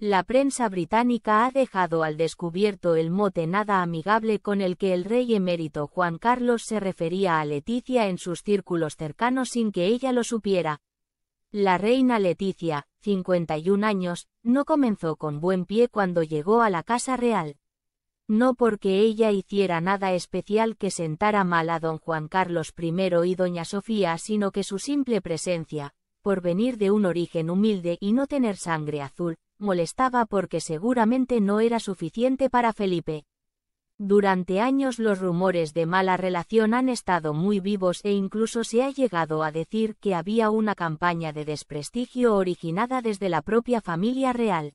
La prensa británica ha dejado al descubierto el mote nada amigable con el que el rey emérito Juan Carlos se refería a Leticia en sus círculos cercanos sin que ella lo supiera. La reina Leticia, 51 años, no comenzó con buen pie cuando llegó a la Casa Real. No porque ella hiciera nada especial que sentara mal a don Juan Carlos I y doña Sofía, sino que su simple presencia, por venir de un origen humilde y no tener sangre azul, molestaba porque seguramente no era suficiente para Felipe. Durante años los rumores de mala relación han estado muy vivos e incluso se ha llegado a decir que había una campaña de desprestigio originada desde la propia familia real.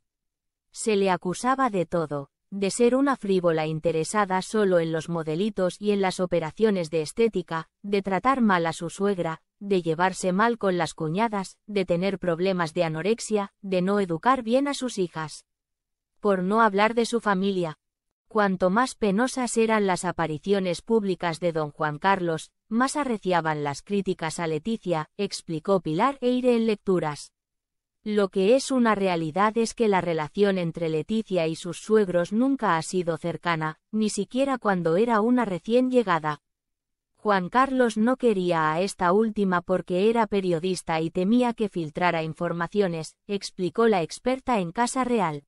Se le acusaba de todo, de ser una frívola interesada solo en los modelitos y en las operaciones de estética, de tratar mal a su suegra, de llevarse mal con las cuñadas, de tener problemas de anorexia, de no educar bien a sus hijas. Por no hablar de su familia. Cuanto más penosas eran las apariciones públicas de don Juan Carlos, más arreciaban las críticas a Leticia, explicó Pilar Eire en lecturas. Lo que es una realidad es que la relación entre Leticia y sus suegros nunca ha sido cercana, ni siquiera cuando era una recién llegada. Juan Carlos no quería a esta última porque era periodista y temía que filtrara informaciones, explicó la experta en Casa Real.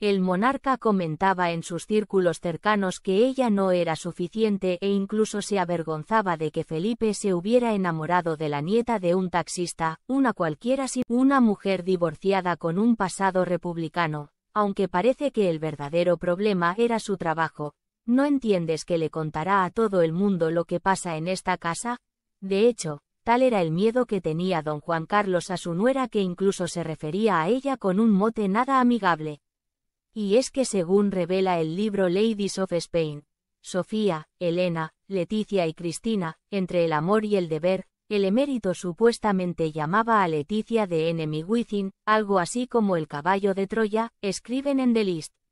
El monarca comentaba en sus círculos cercanos que ella no era suficiente e incluso se avergonzaba de que Felipe se hubiera enamorado de la nieta de un taxista, una cualquiera si una mujer divorciada con un pasado republicano, aunque parece que el verdadero problema era su trabajo, ¿No entiendes que le contará a todo el mundo lo que pasa en esta casa? De hecho, tal era el miedo que tenía don Juan Carlos a su nuera que incluso se refería a ella con un mote nada amigable. Y es que según revela el libro Ladies of Spain, Sofía, Elena, Leticia y Cristina, entre el amor y el deber, el emérito supuestamente llamaba a Leticia de Enemy algo así como el caballo de Troya, escriben en The List.